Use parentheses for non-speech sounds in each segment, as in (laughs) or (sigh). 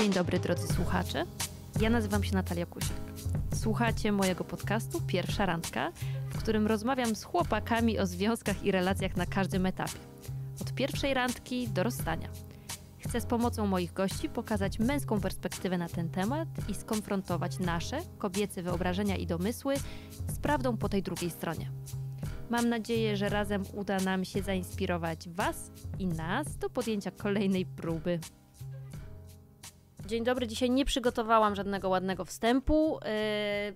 Dzień dobry drodzy słuchacze. Ja nazywam się Natalia Kusiak. Słuchacie mojego podcastu Pierwsza Randka, w którym rozmawiam z chłopakami o związkach i relacjach na każdym etapie. Od pierwszej randki do rozstania. Chcę z pomocą moich gości pokazać męską perspektywę na ten temat i skonfrontować nasze, kobiece wyobrażenia i domysły z prawdą po tej drugiej stronie. Mam nadzieję, że razem uda nam się zainspirować Was i nas do podjęcia kolejnej próby. Dzień dobry, dzisiaj nie przygotowałam żadnego ładnego wstępu,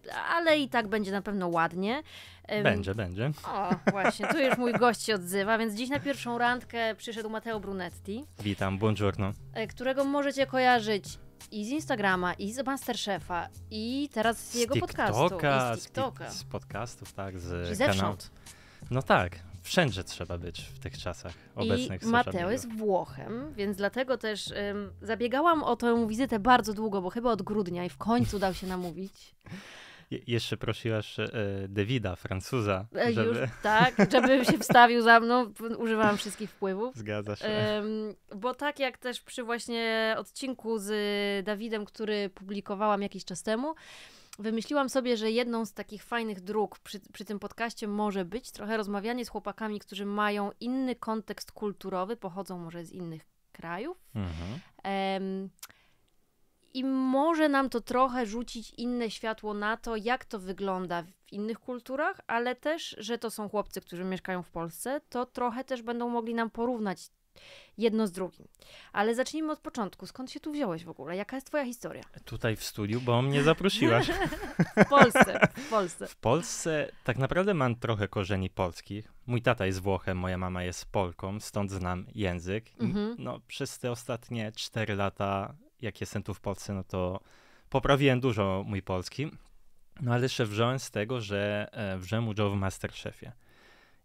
yy, ale i tak będzie na pewno ładnie. Yy, będzie, będzie. O, właśnie, tu już mój gość się odzywa, więc dziś na pierwszą randkę przyszedł Mateo Brunetti. Witam, buongiorno. E, którego możecie kojarzyć i z Instagrama, i z Masterchefa, i teraz z, z jego TikToka, podcastu. I z TikToka. Z, z podcastów, tak, z kanału. No tak, wszędzie trzeba być w tych czasach obecnych. I Mateo jest Włochem, więc dlatego też zabiegałam o tę wizytę bardzo długo, bo chyba od grudnia i w końcu dał się namówić. (laughs) Je jeszcze prosiłaś e, Davida, Francuza, e, żeby... Już, (laughs) tak, żeby się wstawił za mną. Używałam wszystkich wpływów. Zgadza się. bo tak jak też przy właśnie odcinku z Dawidem, który publikowałam jakiś czas temu, wymyśliłam sobie, że jedną z takich fajnych dróg przy, przy, tym podcaście może być trochę rozmawianie z chłopakami, którzy mają inny kontekst kulturowy, pochodzą może z innych krajów. Mhm. Um, i może nam to trochę rzucić inne światło na to, jak to wygląda w innych kulturach, ale też, że to są chłopcy, którzy mieszkają w Polsce, to trochę też będą mogli nam porównać jedno z drugim. Ale zacznijmy od początku. Skąd się tu wziąłeś w ogóle? Jaka jest twoja historia? Tutaj w studiu, bo mnie zaprosiłaś. (laughs) w Polsce, w Polsce. W Polsce tak naprawdę mam trochę korzeni polskich. Mój tata jest Włochem, moja mama jest Polką, stąd znam język. Mhm. No, przez te ostatnie 4 lata, jak jestem tu w Polsce, no to poprawiłem dużo mój polski. No ale jeszcze wziąłem z tego, że wrzem wziąłem udział w Masterchefie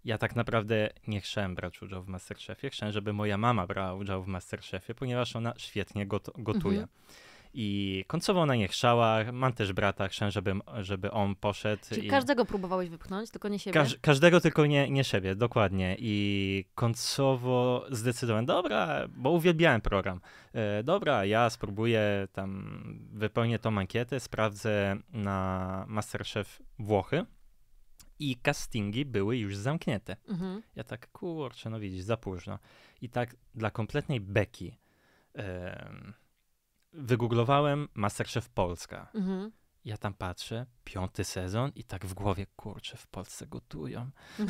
ja tak naprawdę nie chciałem brać udziału w Masterchefie. Chciałem, żeby moja mama brała udział w Masterchefie, ponieważ ona świetnie got gotuje. Mhm. I końcowo ona nie chciała, mam też brata, chciałem, żeby, żeby on poszedł. Czyli i... każdego próbowałeś wypchnąć, tylko nie siebie? Każ każdego, tylko nie, nie siebie, dokładnie. I końcowo zdecydowałem, dobra, bo uwielbiałem program, e, dobra, ja spróbuję tam, wypełnię tą ankietę, sprawdzę na Masterchef Włochy i castingi były już zamknięte. Mhm. Ja tak, kurczę, no widzisz, za późno. I tak dla kompletnej beki wygooglowałem Masterchef Polska. Mhm. Ja tam patrzę, piąty sezon i tak w głowie, kurczę, w Polsce gotują. (laughs)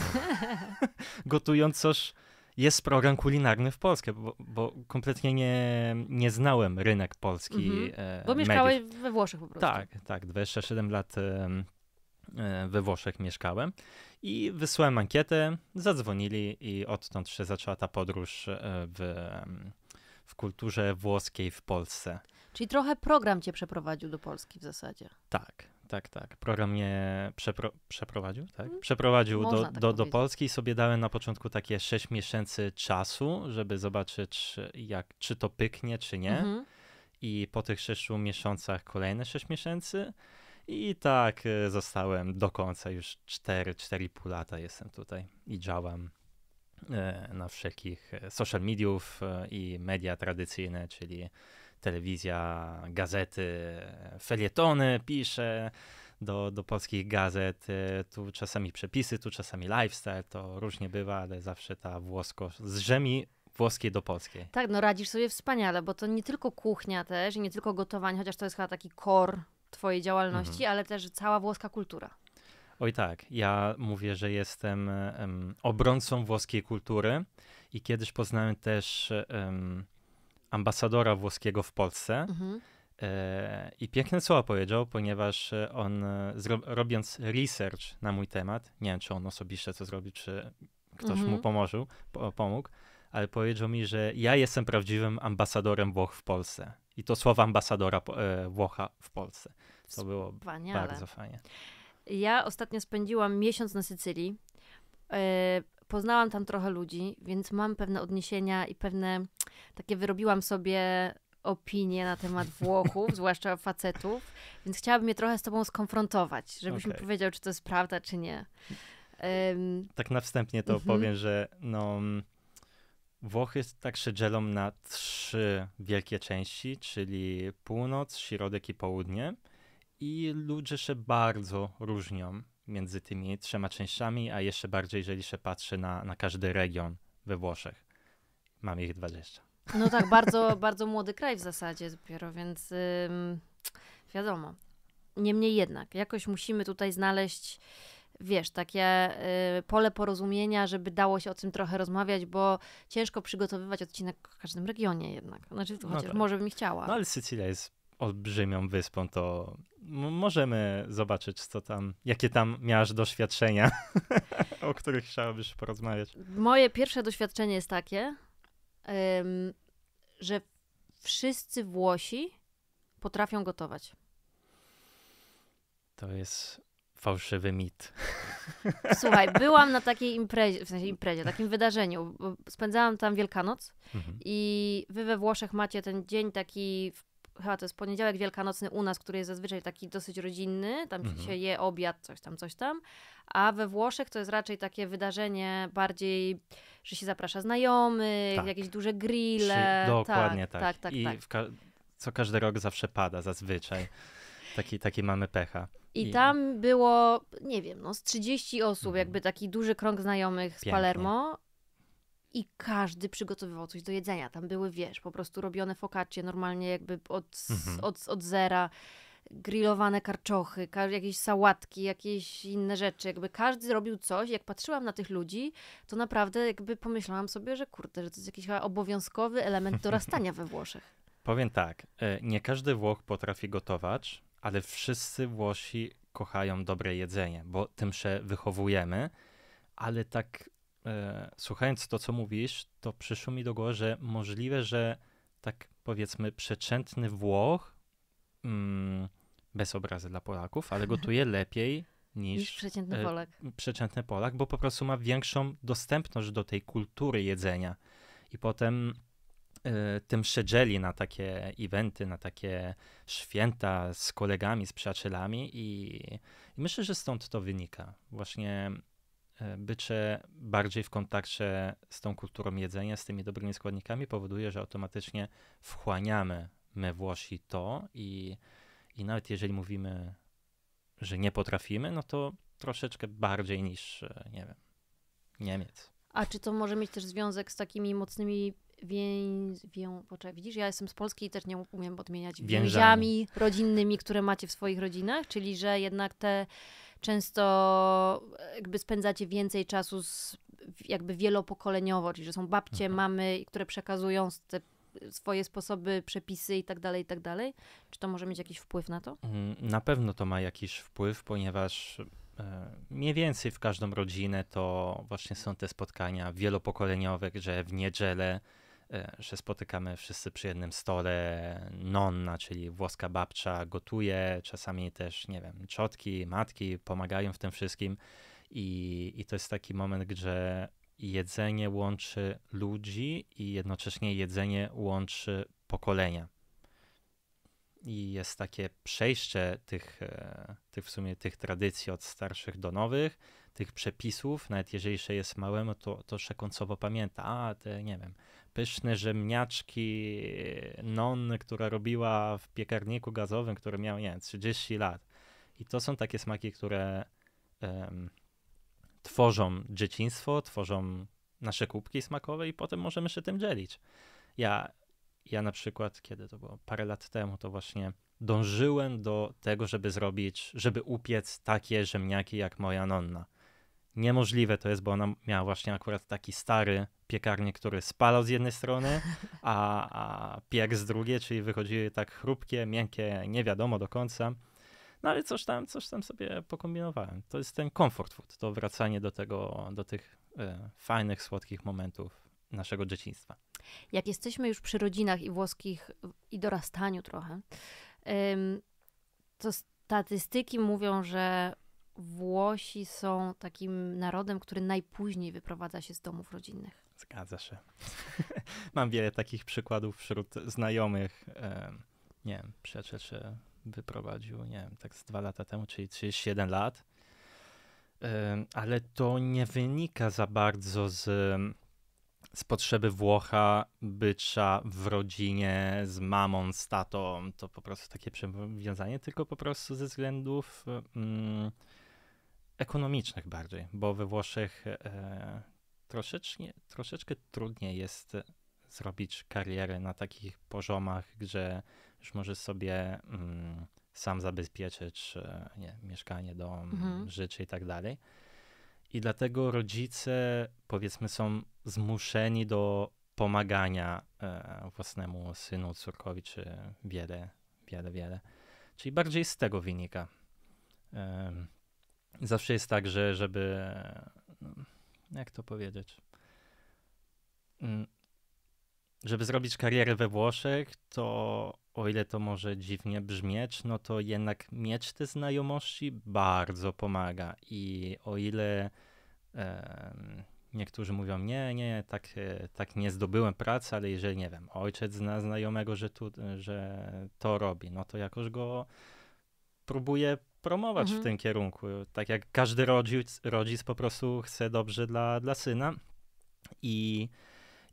gotują coś, jest program kulinarny w Polsce, bo, bo kompletnie nie, nie znałem rynek polski. Mhm. E, bo mieszkałeś mediów. we Włoszech po prostu. Tak, tak, 27 lat e, E, we Włoszech mieszkałem i wysłałem ankietę, zadzwonili i odtąd się zaczęła ta podróż e, w, w kulturze włoskiej w Polsce. Czyli trochę program cię przeprowadził do Polski w zasadzie. Tak, tak, tak. Program mnie przepro przeprowadził, tak? Mhm. Przeprowadził do, tak do, do Polski i sobie dałem na początku takie 6 miesięcy czasu, żeby zobaczyć, jak, czy to pyknie, czy nie. Mhm. I po tych sześciu miesiącach kolejne 6 miesięcy. I tak e, zostałem do końca, już 4-4,5 lata jestem tutaj i działam e, na wszelkich e, social mediów i media tradycyjne, czyli telewizja, gazety, felietony piszę do, do polskich gazet. Tu czasami przepisy, tu czasami lifestyle, to różnie bywa, ale zawsze ta włosko z Rzemi włoskiej do polskiej. Tak, no radzisz sobie wspaniale, bo to nie tylko kuchnia też i nie tylko gotowanie, chociaż to jest chyba taki kor Twojej działalności, mhm. ale też cała włoska kultura. Oj tak, ja mówię, że jestem um, obrońcą włoskiej kultury i kiedyś poznałem też um, ambasadora włoskiego w Polsce. Mhm. E, I piękne słowa powiedział, ponieważ e, on, e, zro, robiąc research na mój temat, nie wiem czy on osobiście to zrobił, czy ktoś mu mhm. pomożył, po, pomógł, ale powiedział mi, że ja jestem prawdziwym ambasadorem Włoch w Polsce. I to słowa ambasadora e, Włocha w Polsce. To było Wspaniale. bardzo fajnie. Ja ostatnio spędziłam miesiąc na Sycylii. E, poznałam tam trochę ludzi, więc mam pewne odniesienia i pewne takie wyrobiłam sobie opinie na temat (laughs) Włochów, zwłaszcza facetów, więc chciałabym je trochę z tobą skonfrontować, żebyś okay. mi powiedział, czy to jest prawda, czy nie. Um, tak na wstępnie to mm -hmm. powiem, że no, mm, Włochy także dzielą na trzy wielkie części, czyli północ, środek i południe. I ludzie się bardzo różnią między tymi trzema częściami, a jeszcze bardziej, jeżeli się patrzy na, na każdy region we Włoszech. Mam ich 20. No tak, bardzo, (laughs) bardzo młody kraj w zasadzie dopiero, więc ym, wiadomo. Niemniej jednak, jakoś musimy tutaj znaleźć wiesz, takie y, pole porozumienia, żeby dało się o tym trochę rozmawiać, bo ciężko przygotowywać odcinek w każdym regionie jednak. Znaczy, no chociaż tak. może bym chciała. No ale Sycylia jest olbrzymią wyspą, to możemy zobaczyć, co tam, jakie tam miałaś doświadczenia, (laughs) o których chciałabyś porozmawiać. Moje pierwsze doświadczenie jest takie, ym, że wszyscy Włosi potrafią gotować. To jest fałszywy mit. Słuchaj, byłam na takiej imprezie, w sensie imprezie, takim wydarzeniu. Spędzałam tam Wielkanoc mhm. i wy we Włoszech macie ten dzień taki, chyba to jest poniedziałek wielkanocny u nas, który jest zazwyczaj taki dosyć rodzinny, tam mhm. się je obiad, coś tam, coś tam. A we Włoszech to jest raczej takie wydarzenie bardziej, że się zaprasza znajomych, tak. jakieś duże grille. Przy, dokładnie tak. tak. tak, tak I tak. ka co każdy rok zawsze pada, zazwyczaj. Taki, taki mamy pecha. I, I tam było, nie wiem, no z 30 osób, mhm. jakby taki duży krąg znajomych z Pięknie. Palermo i każdy przygotowywał coś do jedzenia. Tam były, wiesz, po prostu robione fokaccie normalnie jakby od, mhm. od, od zera, grillowane karczochy, jakieś sałatki, jakieś inne rzeczy. Jakby każdy robił coś. Jak patrzyłam na tych ludzi, to naprawdę jakby pomyślałam sobie, że kurde, że to jest jakiś obowiązkowy element dorastania we Włoszech. (laughs) Powiem tak, e, nie każdy Włoch potrafi gotować, ale wszyscy Włosi kochają dobre jedzenie, bo tym się wychowujemy, ale tak e, słuchając to, co mówisz, to przyszło mi do głowy, że możliwe, że tak powiedzmy przeciętny Włoch, mm, bez obrazy dla Polaków, ale (laughs) gotuje lepiej niż, niż przeciętny e, Polak. E, przeciętny Polak, bo po prostu ma większą dostępność do tej kultury jedzenia. I potem Y, tym szedzieli na takie eventy, na takie święta z kolegami, z przyjacielami i, i myślę, że stąd to wynika. Właśnie y, bycie bardziej w kontakcie z tą kulturą jedzenia, z tymi dobrymi składnikami powoduje, że automatycznie wchłaniamy my Włosi to i, i nawet jeżeli mówimy, że nie potrafimy, no to troszeczkę bardziej niż, y, nie wiem, Niemiec. A czy to może mieć też związek z takimi mocnymi więź, wię, poczekaj, widzisz, ja jestem z Polski i też nie umiem odmieniać więziami, więziami rodzinnymi, które macie w swoich rodzinach, czyli że jednak te często e, jakby spędzacie więcej czasu z, jakby wielopokoleniowo, czyli że są babcie, mhm. mamy, które przekazują te swoje sposoby, przepisy i tak dalej, i tak dalej. Czy to może mieć jakiś wpływ na to? Mm, na pewno to ma jakiś wpływ, ponieważ e, mniej więcej w każdą rodzinę to właśnie są te spotkania wielopokoleniowe, że w niedzielę E, że spotykamy wszyscy przy jednym stole. Nonna, czyli włoska babcza, gotuje, czasami też, nie wiem, ciotki, matki pomagają w tym wszystkim. I, i to jest taki moment, gdzie jedzenie łączy ludzi i jednocześnie jedzenie łączy pokolenia. I jest takie przejście tych, e, tych w sumie tych tradycji od starszych do nowych, tych przepisów, nawet jeżeli się jest małym, no to, to się końcowo pamięta, a te, nie wiem, pyszne rzemniaczki e, non, która robiła w piekarniku gazowym, który miał, nie wiem, 30 lat. I to są takie smaki, które um, tworzą dzieciństwo, tworzą nasze kubki smakowe i potem możemy się tym dzielić. Ja, ja na przykład, kiedy to było parę lat temu, to właśnie dążyłem do tego, żeby zrobić, żeby upiec takie rzemniaki jak moja nonna. Niemożliwe to jest, bo ona miała właśnie akurat taki stary piekarnie, które spalał z jednej strony, a, a z drugiej, czyli wychodziły tak chrupkie, miękkie, nie wiadomo do końca. No ale coś tam, coś tam sobie pokombinowałem. To jest ten comfort food, to wracanie do tego, do tych e, fajnych, słodkich momentów naszego dzieciństwa. Jak jesteśmy już przy rodzinach i włoskich i dorastaniu trochę, ym, to statystyki mówią, że Włosi są takim narodem, który najpóźniej wyprowadza się z domów rodzinnych. Zgadza się. (laughs) Mam wiele takich przykładów wśród znajomych. Nie wiem, przyjaciel się wyprowadził, nie wiem, tak z dwa lata temu, czyli 37 lat. Ale to nie wynika za bardzo z, z potrzeby Włocha bycia w rodzinie z mamą, z tatą. To po prostu takie przywiązanie, tylko po prostu ze względów. Mm, ekonomicznych bardziej, bo we Włoszech e, troszeczkę, troszeczkę trudniej jest zrobić karierę na takich poziomach, gdzie już możesz sobie mm, sam zabezpieczyć e, nie, mieszkanie, dom, mhm. życie i tak dalej. I dlatego rodzice, powiedzmy, są zmuszeni do pomagania e, własnemu synu, córkowi, czy wiele, wiele, wiele. Czyli bardziej z tego wynika. E, zawsze jest tak, że żeby. No, jak to powiedzieć? Mm. Żeby zrobić karierę we Włoszech, to o ile to może dziwnie brzmieć, no to jednak mieć te znajomości bardzo pomaga. I o ile niektórzy mówią, nie, nie, tak, e, tak nie zdobyłem pracy, ale jeżeli, nie wiem, ojciec zna znajomego, że, tu, że to robi, no to jakoś go próbuje promować mhm. w tym kierunku. Tak jak każdy rodzic, rodzic po prostu chce dobrze dla, dla syna i,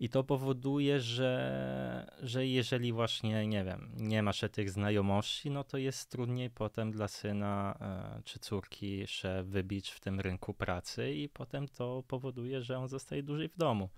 i to powoduje, że, że jeżeli właśnie, nie wiem, nie masz tych znajomości, no to jest trudniej potem dla syna e, czy córki się wybić w tym rynku pracy i potem to powoduje, że on zostaje dłużej w domu.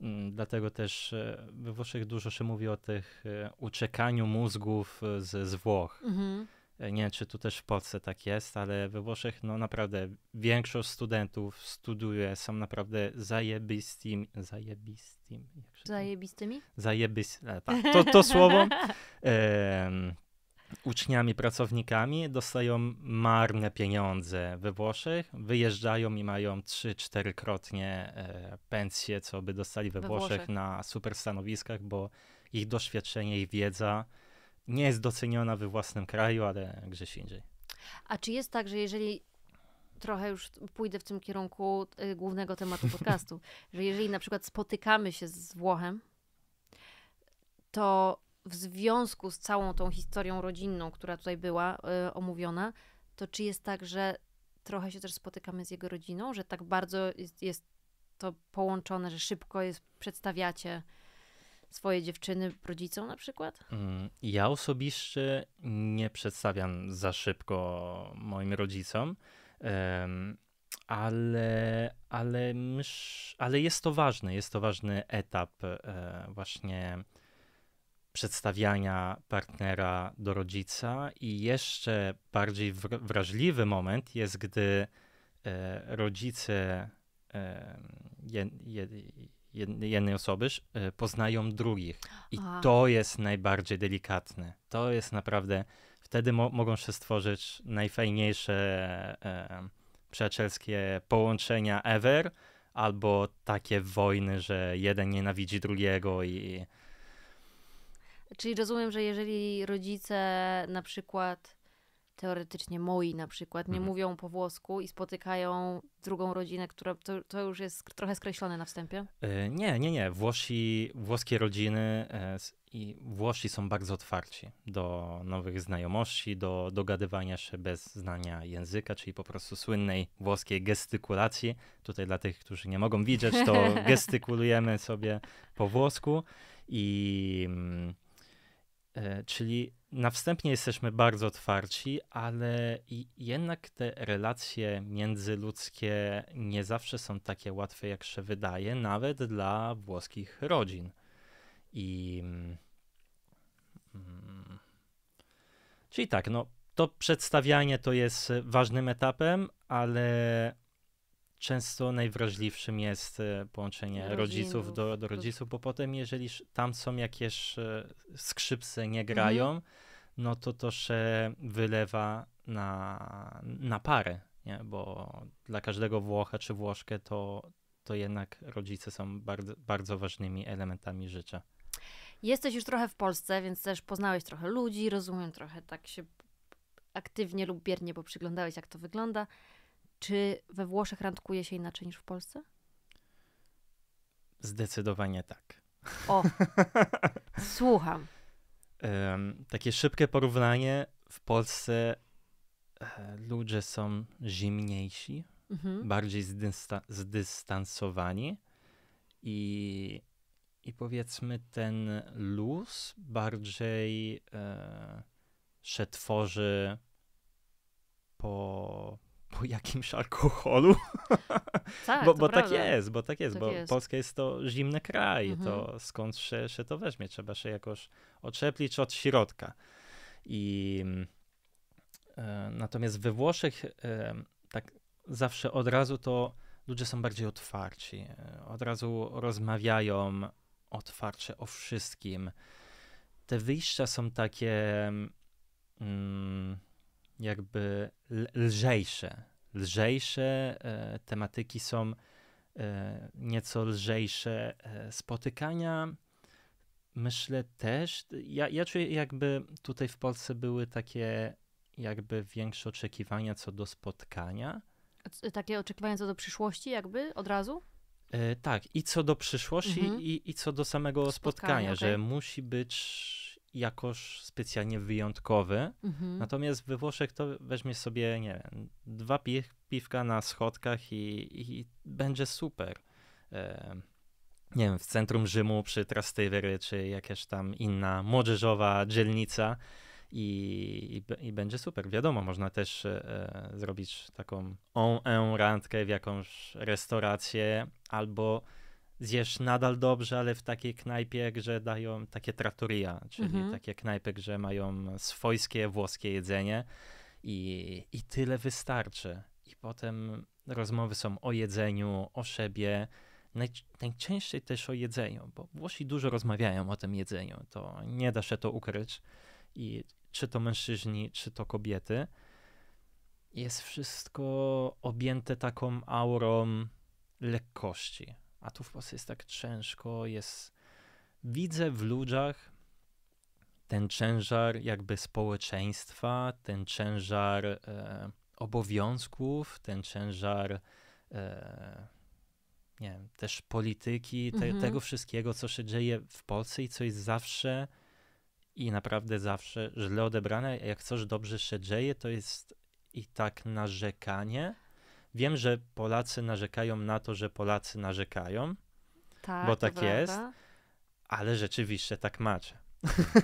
Mm, dlatego też e, we Włoszech dużo się mówi o tych e, uczekaniu mózgów z, z Włoch. Mhm E, nie wiem, czy tu też w Polsce tak jest, ale we Włoszech no naprawdę większość studentów studiuje, są naprawdę zajebistymi, zajebistymi? Zajebistymi? Zajebistymi, e, tak. To, to słowo. (laughs) uczniami, pracownikami, dostają marne pieniądze we Włoszech, wyjeżdżają i mają 3-4 krotnie e, pensje, co by dostali we, we Włoszech, Włoszech na super stanowiskach, bo ich doświadczenie, ich wiedza nie jest doceniona we własnym kraju, ale gdzieś indziej. A czy jest tak, że jeżeli trochę już pójdę w tym kierunku y, głównego tematu podcastu, (laughs) że jeżeli na przykład spotykamy się z Włochem, to w związku z całą tą historią rodzinną, która tutaj była y, omówiona, to czy jest tak, że trochę się też spotykamy z jego rodziną, że tak bardzo jest, jest to połączone, że szybko jest, przedstawiacie swoje dziewczyny rodzicom na przykład? Mm, ja osobiście nie przedstawiam za szybko moim rodzicom, ale, ale, ale jest to ważny, jest to ważny etap e, właśnie przedstawiania partnera do rodzica i jeszcze bardziej wrażliwy moment jest, gdy e, rodzice jednej osoby e, poznają drugich. I to jest najbardziej delikatne. To jest naprawdę, wtedy mo mogą się stworzyć najfajniejsze e, przyjacielskie połączenia ever, albo takie wojny, że jeden nienawidzi drugiego i. Czyli rozumiem, że jeżeli rodzice na przykład teoretycznie moi na przykład, nie mhm. mówią po włosku i spotykają drugą rodzinę, która to, to już jest trochę skreślone na wstępie? E, nie, nie, nie. Włosi, włoskie rodziny e, i Włosi są bardzo otwarci do nowych znajomości, do dogadywania się bez znania języka, czyli po prostu słynnej włoskiej gestykulacji. Tutaj dla tych, którzy nie mogą widzieć, to (laughs) gestykulujemy sobie po włosku i mm, e, czyli na wstępie jesteśmy bardzo otwarci, ale jednak te relacje międzyludzkie nie zawsze są takie łatwe, jak się wydaje, nawet dla włoskich rodzin. I. Mm, mm, czyli tak, no, to przedstawianie to jest ważnym etapem, ale często najwrażliwszym jest e, połączenie rodziców, rodziców do, no, do rodziców, bo potem jeżeli tam są jakieś e, skrzypce nie mhm. grają, no to to się wylewa na, na parę, nie? bo dla każdego Włocha czy Włoszkę to, to jednak rodzice są bardzo, bardzo ważnymi elementami życia. Jesteś już trochę w Polsce, więc też poznałeś trochę ludzi, rozumiem, trochę tak się aktywnie lub biernie poprzyglądałeś, jak to wygląda. Czy we Włoszech randkuje się inaczej niż w Polsce? Zdecydowanie tak. O, (laughs) słucham. Um, takie szybkie porównanie. W Polsce e, ludzie są zimniejsi, mhm. bardziej zdysta- zdystansowani i, i powiedzmy ten luz bardziej e, się tworzy po, po jakimś alkoholu. (laughs) Tak, bo, bo tak jest, bo tak jest, tak bo jest. Polska jest to zimny kraj, mhm. to skąd się, się to weźmie? Trzeba się jakoś oczeplić od środka. I mm, e, natomiast we Włoszech e, tak zawsze od razu to ludzie są bardziej otwarci, e, od razu rozmawiają otwarcie o wszystkim. Te wyjścia są takie mm, jakby lżejsze. Lżejsze e, tematyki są e, nieco lżejsze. E, spotykania myślę też. Ja, ja czuję, jakby tutaj w Polsce były takie jakby większe oczekiwania co do spotkania. Takie oczekiwania co do przyszłości, jakby od razu? E, tak, i co do przyszłości, mhm. i, i co do samego spotkania, spotkania okay. że musi być jakoś specjalnie wyjątkowy. Mhm. Natomiast we Włoszech to weźmie sobie, nie wiem, dwa pi piwka na schodkach i, i będzie super. E, nie wiem, w centrum Rzymu przy Trastevere, czy jakaś tam inna młodzieżowa dzielnica i, i, i będzie super. Wiadomo, można też e, e zrobić taką on randkę w jakąś restaurację albo zjesz nadal dobrze, ale w takiej knajpie, że dają takie trattoria, czyli mhm. takie knajpy, że mają swojskie włoskie jedzenie i, i tyle wystarczy. I potem rozmowy są o jedzeniu, o szebie, najczęściej też o jedzeniu, bo Włosi dużo rozmawiają o tym jedzeniu, to nie da się to ukryć. I czy to mężczyźni, czy to kobiety, jest wszystko objęte taką aurą lekkości a tu w Polsce jest tak ciężko, jest... Widzę w ludziach ten ciężar jakby społeczeństwa, ten ciężar e, obowiązków, ten ciężar e, nie wiem, też polityki, te, mhm. tego wszystkiego, co się dzieje w Polsce i co jest zawsze i naprawdę zawsze źle odebrane. Jak coś dobrze się dzieje, to jest i tak narzekanie. Wiem, że Polacy narzekają na to, że Polacy narzekają, tak, bo tak prawda. jest, ale rzeczywiście tak macie.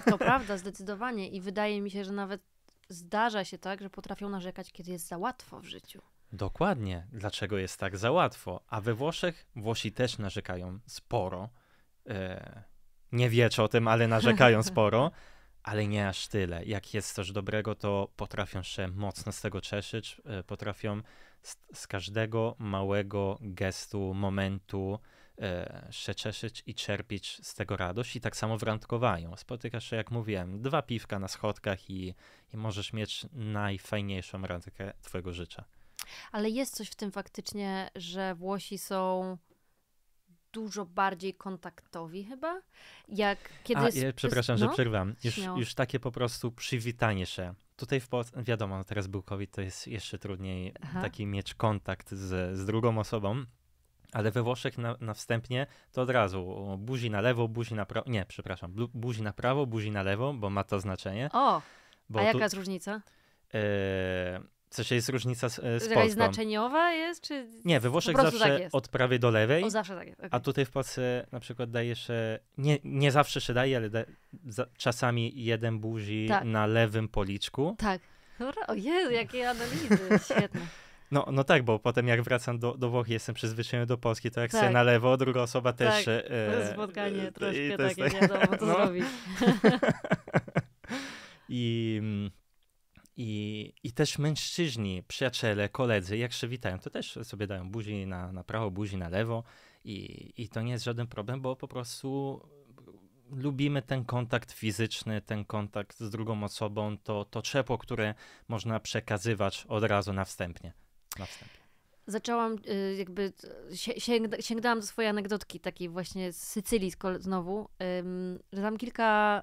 To prawda, zdecydowanie. I wydaje mi się, że nawet zdarza się tak, że potrafią narzekać, kiedy jest za łatwo w życiu. Dokładnie. Dlaczego jest tak za łatwo? A we Włoszech Włosi też narzekają sporo. E, nie wiecie o tym, ale narzekają (laughs) sporo, ale nie aż tyle. Jak jest coś dobrego, to potrafią się mocno z tego cieszyć, e, potrafią z, z każdego małego gestu, momentu e, się cieszyć i czerpić z tego radość. I tak samo w randkowaniu. Spotykasz się, jak mówiłem, dwa piwka na schodkach i, i możesz mieć najfajniejszą randkę twojego życia. Ale jest coś w tym faktycznie, że Włosi są dużo bardziej kontaktowi chyba, jak kiedy... A, przepraszam, no? że przerwam. Już, już takie po prostu przywitanie się Tutaj w Polsce, wiadomo, no teraz był COVID, to jest jeszcze trudniej Aha. taki mieć kontakt z, z drugą osobą, ale we Włoszech na, na, wstępnie to od razu buzi na lewo, buzi na prawo, nie, przepraszam, buzi na prawo, buzi na lewo, bo ma to znaczenie. O, bo a jaka tu, jest różnica? Yy, się jest różnica z, e, z Polską. Jakaś znaczeniowa jest? Czy... Nie, we Włoszech zawsze tak od prawej do lewej. O, zawsze tak jest. Okay. A tutaj w Polsce na przykład dajesz, nie, nie zawsze się daje, ale da, za, czasami jeden buzi tak. na lewym policzku. Tak. O Jezu, jakie analizy, (laughs) świetne. No, no tak, bo potem jak wracam do, do Włoch jestem przyzwyczajony do Polski, to jak tak. na lewo, druga osoba tak. też... to jest spotkanie e, troszkę takie, tak. wiadomo, co (laughs) no. zrobić. (laughs) I... Mm, i, I też mężczyźni, przyjaciele, koledzy, jak się witają, to też sobie dają buzi na, na prawo, buzi na lewo i, i to nie jest żaden problem, bo po prostu lubimy ten kontakt fizyczny, ten kontakt z drugą osobą, to, to ciepło, które można przekazywać od razu na wstępnie. Na wstępie. Zaczęłam, y, jakby sięg, sięgnęłam do swojej anegdotki takiej właśnie z Sycylii znowu, że tam kilka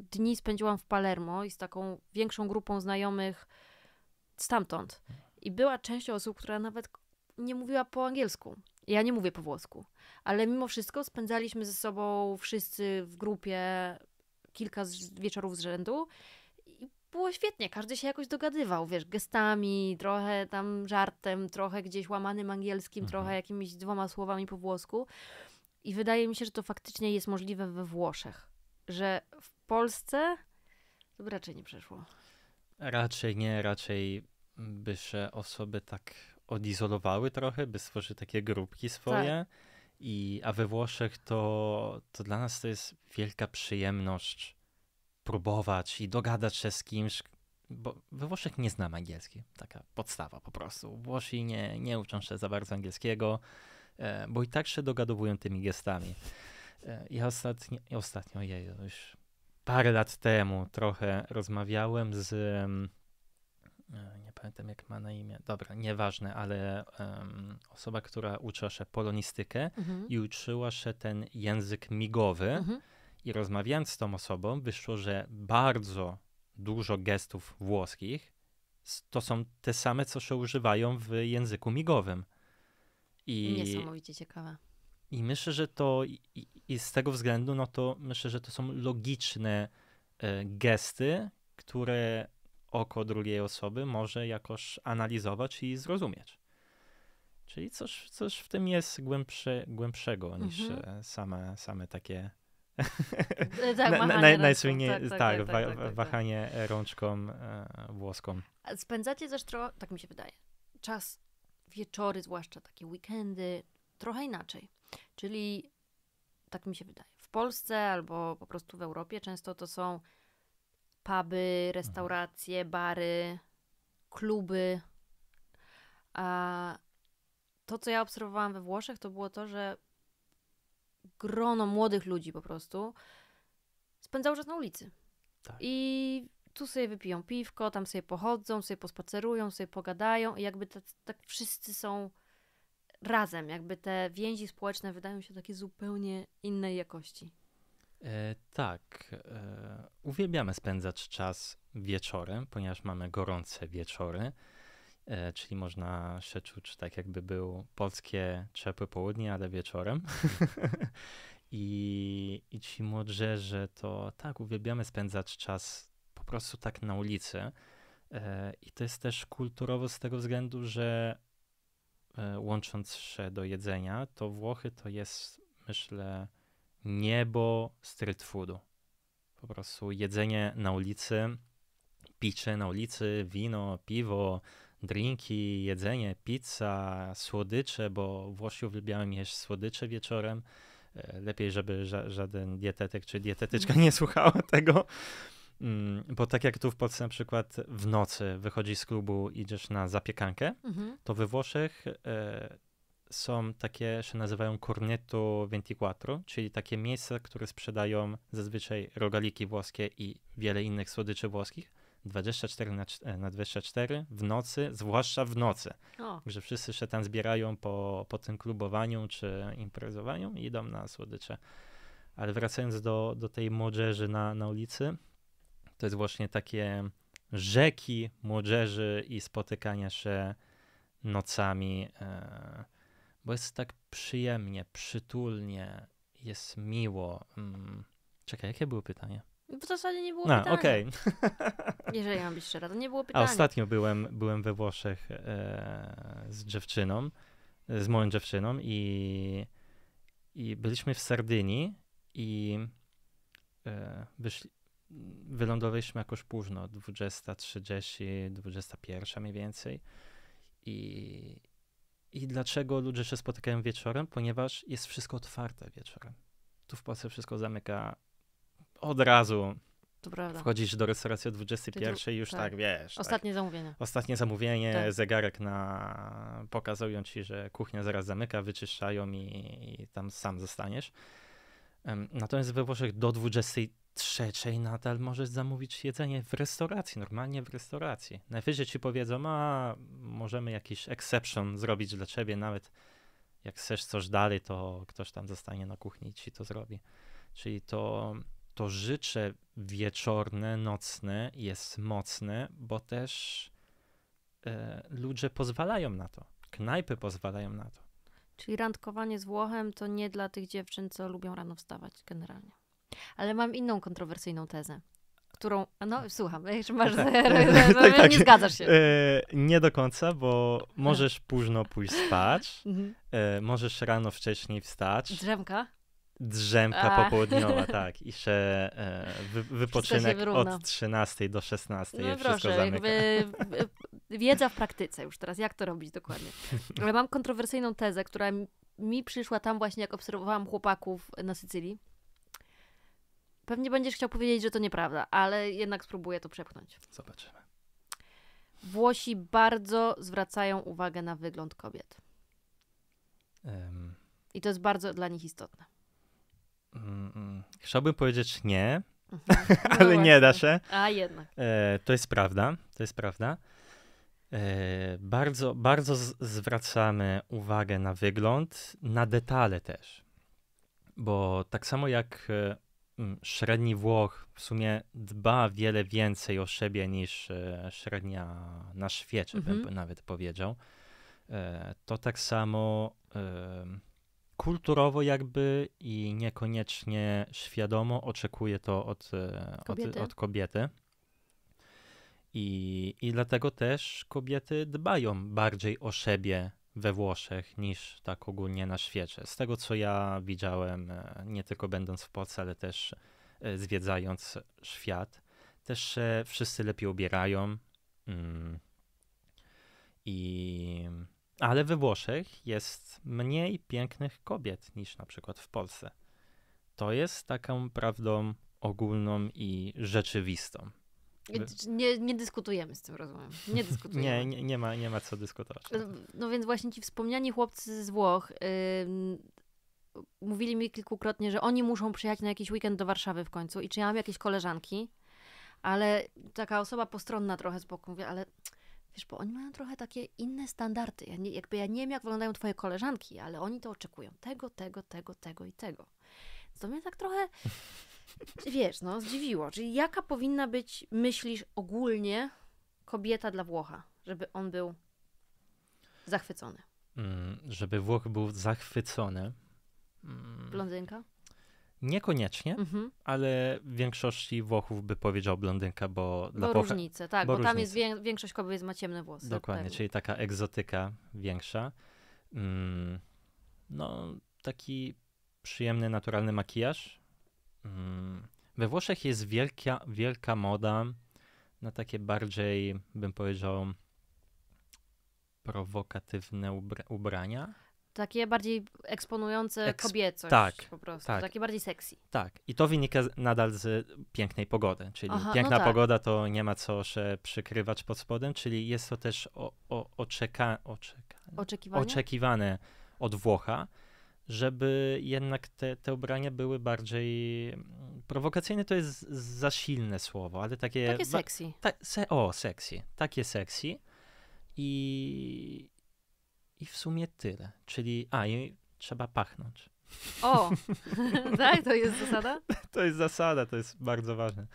dni spędziłam w Palermo i z taką większą grupą znajomych stamtąd. I była część osób, która nawet nie mówiła po angielsku. Ja nie mówię po włosku, ale mimo wszystko spędzaliśmy ze sobą wszyscy w grupie kilka wieczorów z rzędu i było świetnie, każdy się jakoś dogadywał, wiesz, gestami, trochę tam żartem, trochę gdzieś łamanym angielskim, mhm. trochę jakimiś dwoma słowami po włosku. I wydaje mi się, że to faktycznie jest możliwe we Włoszech, że w Polsce to by raczej nie przeszło. Raczej nie, raczej by się osoby tak odizolowały trochę, by stworzyły takie grupki swoje. Tak. I, a we Włoszech to, to dla nas to jest wielka przyjemność próbować i dogadać się z kimś, bo we Włoszech nie znam angielski, taka podstawa po prostu. Włosi nie, nie uczą się za bardzo angielskiego, e, bo i tak się dogadowują tymi gestami. Ja e, ostatnio, ostatnio jej już parę lat temu trochę rozmawiałem z. E, nie pamiętam jak ma na imię. Dobra, nieważne, ale um, osoba, która uczyła się polonistykę mhm. i uczyła się ten język migowy. Mhm. I rozmawiając z tą osobą, wyszło, że bardzo dużo gestów włoskich to są te same, co się używają w języku migowym. I... Niesamowicie ciekawe. I myślę, że to i, i z tego względu, no to myślę, że to są logiczne e, gesty, które oko drugiej osoby może jakoś analizować i zrozumieć. Czyli coś, coś w tym jest głębsze, głębszego niż mhm. e, same, same takie. (laughs) E, tak, na, na, najsłynniej, tak, tak tak, tak, tak, tak, wa, tak, wahanie rączką e, włoską. A spędzacie też trochę, tak mi się wydaje, czas, wieczory, zwłaszcza takie weekendy, trochę inaczej. Czyli tak mi się wydaje. W Polsce albo po prostu w Europie często to są puby, mhm. restauracje, bary, kluby. A to, co ja obserwowałam we Włoszech, to było to, że grono młodych ludzi po prostu spędzało czas na ulicy. Tak. I tu sobie wypiją piwko, tam sobie pochodzą, sobie pospacerują, sobie pogadają i jakby tak, tak wszyscy są razem, jakby te więzi społeczne wydają się takie zupełnie innej jakości. E, tak. E, uwielbiamy spędzać czas wieczorem, ponieważ mamy gorące wieczory, e, czyli można się czuć tak, jakby był polskie ciepłe południe, ale wieczorem. (laughs) I, I ci młodzieży to tak, uwielbiamy spędzać czas po prostu tak na ulicy. E, I to jest też kulturowo z tego względu, że E, łącząc się do jedzenia, to Włochy to jest, myślę, niebo street foodu. Po prostu jedzenie na ulicy, picie na ulicy, wino, piwo, drinki, jedzenie, pizza, słodycze, bo Włosi uwielbiają jeść słodycze wieczorem. E, lepiej, żeby ża żaden dietetyk czy dietetyczka nie słuchała tego. Mm, bo tak jak tu w Polsce na przykład w nocy wychodzisz z klubu i idziesz na zapiekankę, mhm. to we Włoszech e, są takie, się nazywają cornetto 24, czyli takie miejsca, które sprzedają zazwyczaj rogaliki włoskie i wiele innych słodyczy włoskich. 24 na, e, na 24 w nocy, zwłaszcza w nocy, o. że wszyscy się tam zbierają po, po tym klubowaniu czy imprezowaniu i idą na słodycze. Ale wracając do, do tej młodzieży na, na ulicy, to jest właśnie takie rzeki młodzieży i spotykania się nocami, e, bo jest tak przyjemnie, przytulnie, jest miło. Mm, czekaj, jakie było pytanie? W zasadzie nie było A, pytania. okej. Okay. (laughs) (laughs) Jeżeli mam być szczera, to nie było pytania. A ostatnio byłem, byłem we Włoszech e, z dziewczyną, e, z moją dziewczyną i, i byliśmy w Sardynii i e, wyszli, wylądowaliśmy jakoś późno, 20.30, 21 mniej więcej. I, I dlaczego ludzie się spotykają wieczorem? Ponieważ jest wszystko otwarte wieczorem. Tu w Polsce wszystko zamyka od razu. Wchodzisz do restauracji o 21 już tak, tak wiesz. Tak. Ostatnie tak. zamówienie. Ostatnie zamówienie, tak. zegarek na... pokazują ci, że kuchnia zaraz zamyka, wyczyszczają i, i tam sam zostaniesz. Um, natomiast we Włoszech do 23 trzeciej nadal możesz zamówić jedzenie w restauracji, normalnie w restauracji. Najwyżej ci powiedzą, a możemy jakiś exception zrobić dla ciebie, nawet jak chcesz coś dalej, to ktoś tam zostanie na kuchni i ci to zrobi. Czyli to, to życie wieczorne, nocne jest mocne, bo też e, ludzie pozwalają na to. Knajpy pozwalają na to. Czyli randkowanie z Włochem to nie dla tych dziewczyn, co lubią rano wstawać generalnie. Ale mam inną kontrowersyjną tezę którą. No, hmm. słucham, no, (laughs) masz tak, tak, tak, tak, tak. nie zgadzasz się. E, nie do końca, bo możesz późno pójść spać, mhm. e, możesz rano wcześniej wstać. Drzemka? Drzemka A. popołudniowa, (laughs) tak. I się e, wy, wypoczynek się od 13 do 16. No je proszę, wszystko zamyka. Jakby, wiedza w praktyce już teraz, jak to robić dokładnie. Ale mam kontrowersyjną tezę, która mi przyszła tam właśnie, jak obserwowałam chłopaków na Sycylii Pewnie będziesz chciał powiedzieć, że to nieprawda, ale jednak spróbuję to przepchnąć. Zobaczymy. Włosi bardzo zwracają uwagę na wygląd kobiet. Um. I to jest bardzo dla nich istotne. chciałbym powiedzieć nie, mhm. (laughs) No ale nie da się. A jednak. E, to jest prawda, to jest prawda. E, bardzo, bardzo zwracamy uwagę na wygląd, na detale też. Bo tak samo jak e, Mm, średni Włoch w sumie dba wiele więcej o siebie niż e, średnia na świecie, bym mhm. nawet powiedział. E, to tak samo e, kulturowo jakby i niekoniecznie świadomo oczekuje to od kobiety. Od, od kobiety. I, I dlatego też kobiety dbają bardziej o siebie we Włoszech niż tak ogólnie na świecie. Z tego co ja widziałem, e, nie tylko będąc w Polsce, ale też e, zwiedzając świat, też e, wszyscy lepiej ubierają. Mm. I... Ale we Włoszech jest mniej pięknych kobiet niż na przykład w Polsce. To jest taką prawdą ogólną i rzeczywistą. Nie, nie dyskutujemy z tym, rozumiem. (laughs) Nie dyskutujemy. nie, nie, nie, ma, nie ma co dyskutować. No, no więc właśnie ci wspomniani chłopcy z Włoch yy, mówili mi kilkukrotnie, że oni muszą przyjechać na jakiś weekend do Warszawy w końcu i czy ja mam jakieś koleżanki, ale taka osoba postronna trochę z boku mówi, ale wiesz, bo oni mają trochę takie inne standardy. Ja nie, jakby ja nie wiem, jak wyglądają twoje koleżanki, ale oni to oczekują. Tego, tego, tego, tego i tego. To mnie tak trochę Wiesz, no zdziwiło. Czyli jaka powinna być, myślisz, ogólnie kobieta dla Włocha, żeby on był zachwycony? Mm, żeby Włoch był zachwycony. Mm. Blondynka? Niekoniecznie, mhm. ale w większości Włochów by powiedział blondynka, bo... Bo Włocha, różnice, tak, bo, bo różnice. tam jest większość kobiet ma ciemne włosy. Tak, Dokładnie, tak. czyli taka egzotyka większa. Mm, no, taki przyjemny, naturalny makijaż, Mm. We Włoszech jest wielka, wielka moda na takie bardziej, bym powiedział, prowokatywne ubra ubrania. Takie bardziej eksponujące Eks kobiecość tak, po prostu, tak. takie bardziej sexy. Tak, i to wynika nadal z pięknej pogody, czyli Aha, no piękna no tak. pogoda to nie ma co się przykrywać pod spodem, czyli jest to też o, o, oczeka, oczeka, oczekiwane? oczekiwane od Włocha, żeby jednak te, te ubrania były bardziej mm, prowokacyjne, to jest za silne słowo, ale takie... Takie sexy. Ta, se, o, sexy. Takie sexy. I, I w sumie tyle. Czyli, a, i trzeba pachnąć. O, (laughs) tak, to jest zasada? To jest zasada, to jest bardzo ważne.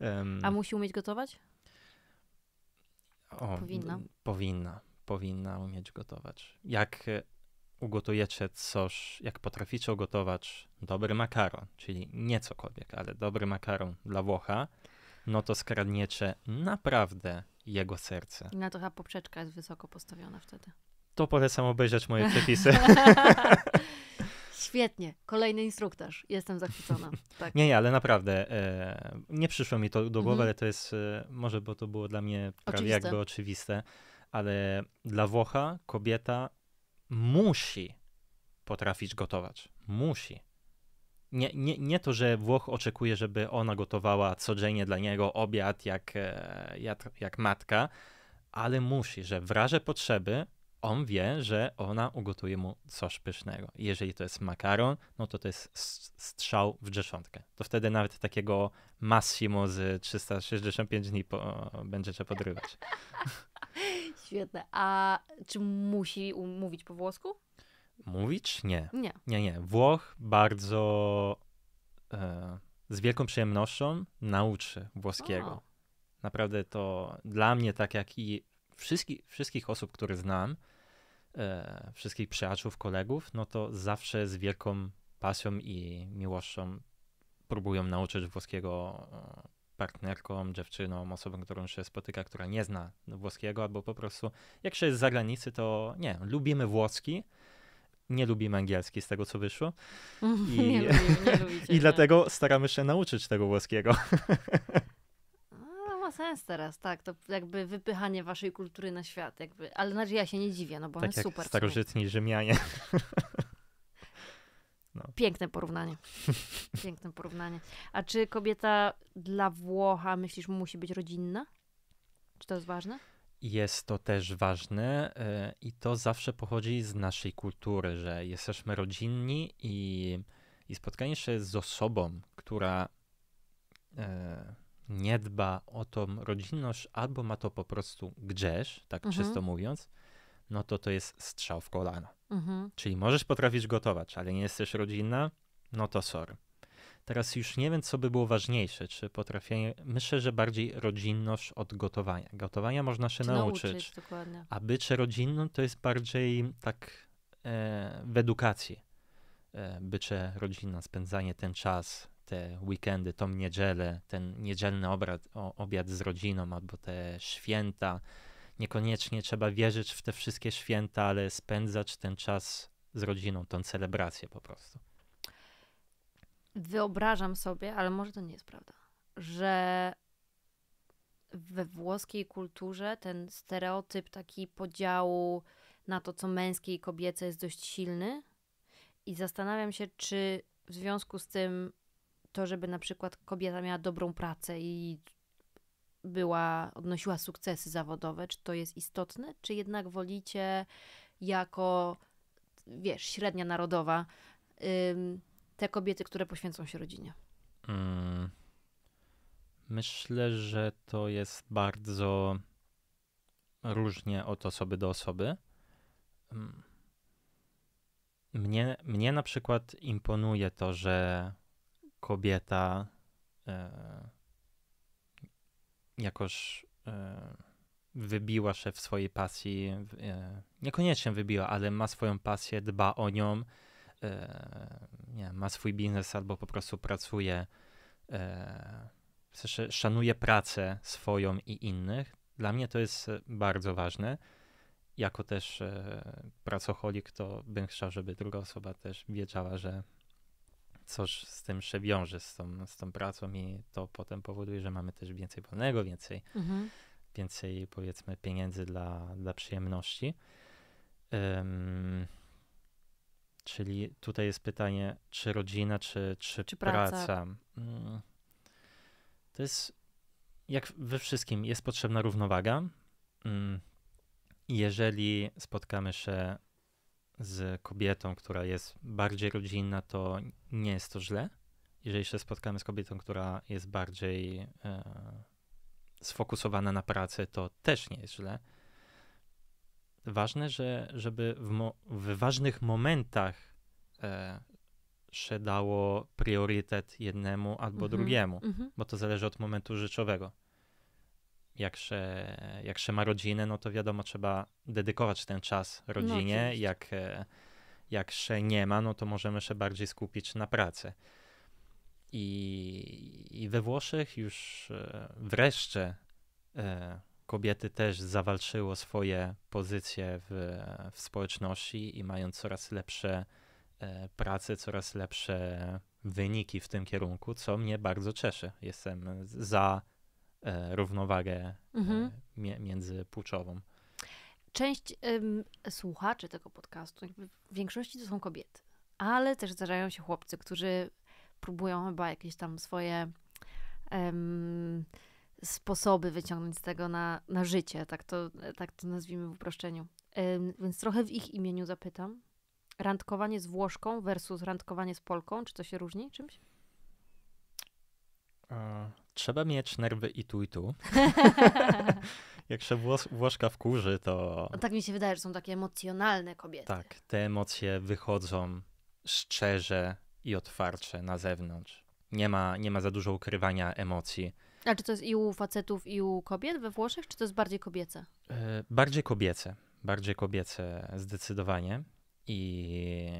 Um, a musi umieć gotować? O, powinna. Powinna, powinna umieć gotować. Jak ugotujecie coś, jak potraficie ugotować dobry makaron, czyli nie cokolwiek, ale dobry makaron dla Włocha, no to skradniecie naprawdę jego serce. I na to chyba poprzeczka jest wysoko postawiona wtedy. To polecam obejrzeć moje (laughs) przepisy. (laughs) Świetnie, kolejny instruktor. Jestem zachwycona. (laughs) Tak. nie, nie, ale naprawdę e, nie przyszło mi to do głowy, mhm. ale to jest, e, może bo to było dla mnie prawie oczywiste. jakby oczywiste, ale dla Włocha kobieta musi potrafić gotować. Musi. Nie, nie, nie to, że Włoch oczekuje, żeby ona gotowała codziennie dla niego obiad jak, e, jak, jak matka, ale musi, że w razie potrzeby on wie, że ona ugotuje mu coś pysznego. Jeżeli to jest makaron, no to to jest strzał w dziesiątkę. To wtedy nawet takiego Massimo z 365 dni po, będziecie podrywać. (laughs) Świetne. A czy musi mówić po włosku? Mówić? Nie. Nie. Nie, nie. Włoch bardzo e, z wielką przyjemnością nauczy włoskiego. O. Naprawdę to dla mnie, tak jak i wszystkich, wszystkich osób, które znam, e, wszystkich przyjaciół, kolegów, no to zawsze z wielką pasją i miłością próbują nauczyć włoskiego e, partnerką, dziewczyną, osobą, którą się spotyka, która nie zna włoskiego, albo po prostu jak się jest z zagranicy, to nie, lubimy włoski, nie lubimy angielski z tego, co wyszło. Mm, I, (laughs) nie nie lubicie, (laughs) i dlatego staramy się nauczyć tego włoskiego. No ma sens teraz, tak, to jakby wypychanie waszej kultury na świat, jakby, ale znaczy ja się nie dziwię, no bo tak on jest super. starożytni Rzymianie. (laughs) No. Piękne porównanie. (laughs) Piękne porównanie. A czy kobieta dla Włocha, myślisz, musi być rodzinna? Czy to jest ważne? Jest to też ważne e, i to zawsze pochodzi z naszej kultury, że jesteśmy rodzinni i, i spotkanie się z osobą, która e, nie dba o tą rodzinność albo ma to po prostu gdzieś, tak mhm. czysto mówiąc, no to to jest strzał w kolano. Mhm. Czyli możesz potrafić gotować, ale nie jesteś rodzinna, no to sorry. Teraz już nie wiem, co by było ważniejsze, czy potrafienie, myślę, że bardziej rodzinność od gotowania. Gotowania można się nauczyć, nauczyć a bycie rodzinną to jest bardziej tak e, w edukacji. E, bycie rodzinna, spędzanie ten czas, te weekendy, tą niedzielę, ten niedzielny obrad, o, obiad z rodziną albo te święta, niekoniecznie trzeba wierzyć w te wszystkie święta, ale spędzać ten czas z rodziną, tą celebrację po prostu. Wyobrażam sobie, ale może to nie jest prawda, że we włoskiej kulturze ten stereotyp taki podziału na to, co męskie i kobiece jest dość silny. I zastanawiam się, czy w związku z tym to, żeby na przykład kobieta miała dobrą pracę i była, odnosiła sukcesy zawodowe, czy to jest istotne, czy jednak wolicie jako, wiesz, średnia narodowa ym, te kobiety, które poświęcą się rodzinie? Mm. Myślę, że to jest bardzo różnie od osoby do osoby. Mm. Mnie, mnie na przykład imponuje to, że kobieta. Yy, jakoś e, wybiła się w swojej pasji, e, niekoniecznie wybiła, ale ma swoją pasję, dba o nią, e, nie, ma swój biznes albo po prostu pracuje, w sensie szanuje pracę swoją i innych. Dla mnie to jest bardzo ważne. Jako też pracocholik, to bym chciał, żeby druga osoba też wiedziała, że coś z tym się wiąże, z tą, z tą pracą i to potem powoduje, że mamy też więcej wolnego, więcej, mhm. więcej powiedzmy pieniędzy dla, dla przyjemności. Um, czyli tutaj jest pytanie, czy rodzina, czy, czy, czy praca. praca. Mm, to jest, jak we wszystkim, jest potrzebna równowaga. Mm, jeżeli spotkamy się z kobietą, która jest bardziej rodzinna, to nie jest to źle. Jeżeli się spotkamy z kobietą, która jest bardziej e, sfokusowana na pracy, to też nie jest źle. Ważne, że, żeby w, w ważnych momentach e, się dało priorytet jednemu albo mhm, drugiemu, mhm. bo to zależy od momentu życiowego jak się, jak się ma rodzinę, no to wiadomo, trzeba dedykować ten czas no, rodzinie. No, jak, e, jak się nie ma, no to możemy się bardziej skupić na pracy. I, i we Włoszech już e, wreszcie e, kobiety też zawalczyły swoje pozycje w, w społeczności i mają coraz lepsze prace, coraz lepsze wyniki w tym kierunku, co mnie bardzo cieszy. Jestem za E, równowagę e, mhm. międzypłciową. Część ym, słuchaczy tego podcastu, w większości to są kobiety, ale też zdarzają się chłopcy, którzy próbują chyba jakieś tam swoje ym, sposoby wyciągnąć z tego na, na życie, tak to, tak to nazwijmy w uproszczeniu. Ym, więc trochę w ich imieniu zapytam. Randkowanie z Włoszką versus randkowanie z Polką, czy to się różni czymś? E, trzeba mieć nerwy i tu, i tu. (laughs) Jak się Włos Włoszka wkurzy, to... No tak mi się wydaje, że są takie emocjonalne kobiety. Tak, te emocje wychodzą szczerze i otwarcie na zewnątrz. Nie ma, nie ma za dużo ukrywania emocji. A czy to jest i u facetów, i u kobiet we Włoszech, czy to jest bardziej kobiece? E, bardziej kobiece. Bardziej kobiece zdecydowanie. I,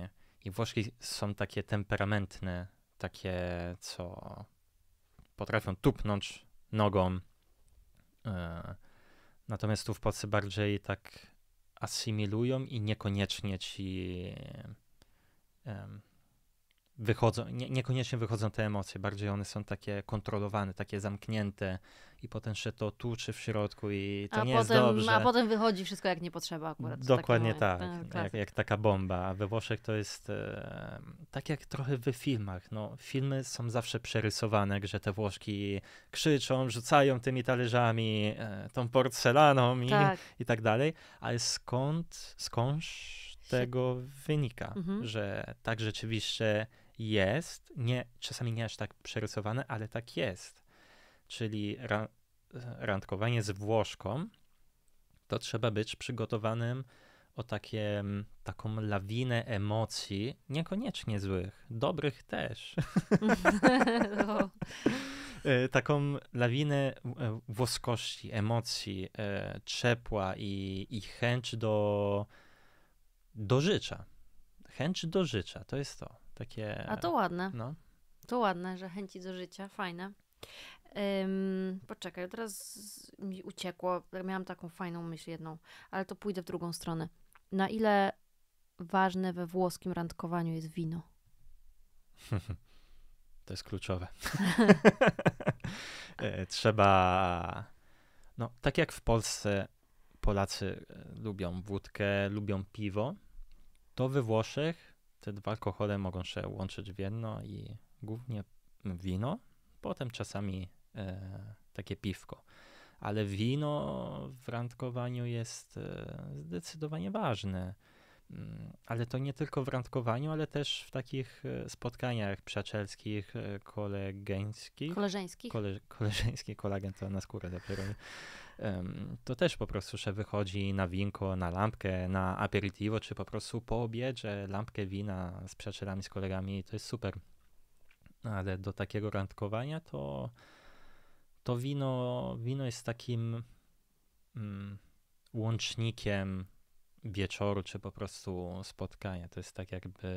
I Włoszki są takie temperamentne, takie co potrafią tupnąć nogą. E, natomiast tu w Polsce bardziej tak asymilują i niekoniecznie ci wychodzą, nie, niekoniecznie wychodzą te emocje, bardziej one są takie kontrolowane, takie zamknięte i potem się to tuczy w środku i to a nie potem, jest dobrze. A potem wychodzi wszystko jak nie potrzeba akurat. Tak Dokładnie tak, tak, jak, tak. jak, taka bomba. A we Włoszech to jest e, tak jak trochę w filmach. No, filmy są zawsze przerysowane, że te Włoszki krzyczą, rzucają tymi talerzami, e, tą porcelaną i, tak. i tak dalej, ale skąd, skądż tego wynika, mhm. że tak rzeczywiście jest, nie, czasami nie aż tak przerysowane, ale tak jest. Czyli ra e, randkowanie z Włoszką, to trzeba być przygotowanym o takie, taką lawinę emocji, niekoniecznie złych, dobrych też. (laughs) E, taką lawinę e, włoskości, emocji, ciepła i, i chęć do, do życia. Chęć do życia, to jest to. Takie... A to ładne. No. To ładne, że chęci do życia, fajne. Um, poczekaj, teraz mi uciekło. Miałam taką fajną myśl jedną, ale to pójdę w drugą stronę. Na ile ważne we włoskim randkowaniu jest wino? (laughs) To jest kluczowe. (laughs) (laughs) E, trzeba. No, tak jak w Polsce Polacy e, lubią wódkę, lubią piwo, to we Włoszech te dwa alkohole mogą się łączyć w jedno i głównie wino, potem czasami e, takie piwko. Ale wino w randkowaniu jest e, zdecydowanie ważne. Mm, ale to nie tylko w randkowaniu, ale też w takich e, spotkaniach przyjacielskich, e, kolegeńskich. Koleżeńskich. Kole, (laughs) koleżeńskich, kolagen to na skórę dopiero. To też po prostu się wychodzi na winko, na lampkę, na aperitivo, czy po prostu po obiedzie lampkę wina z przyjacielami, z kolegami. To jest super. Ale do takiego randkowania to, to wino, wino jest takim mm, łącznikiem wieczoru, czy po prostu spotkania. To jest tak jakby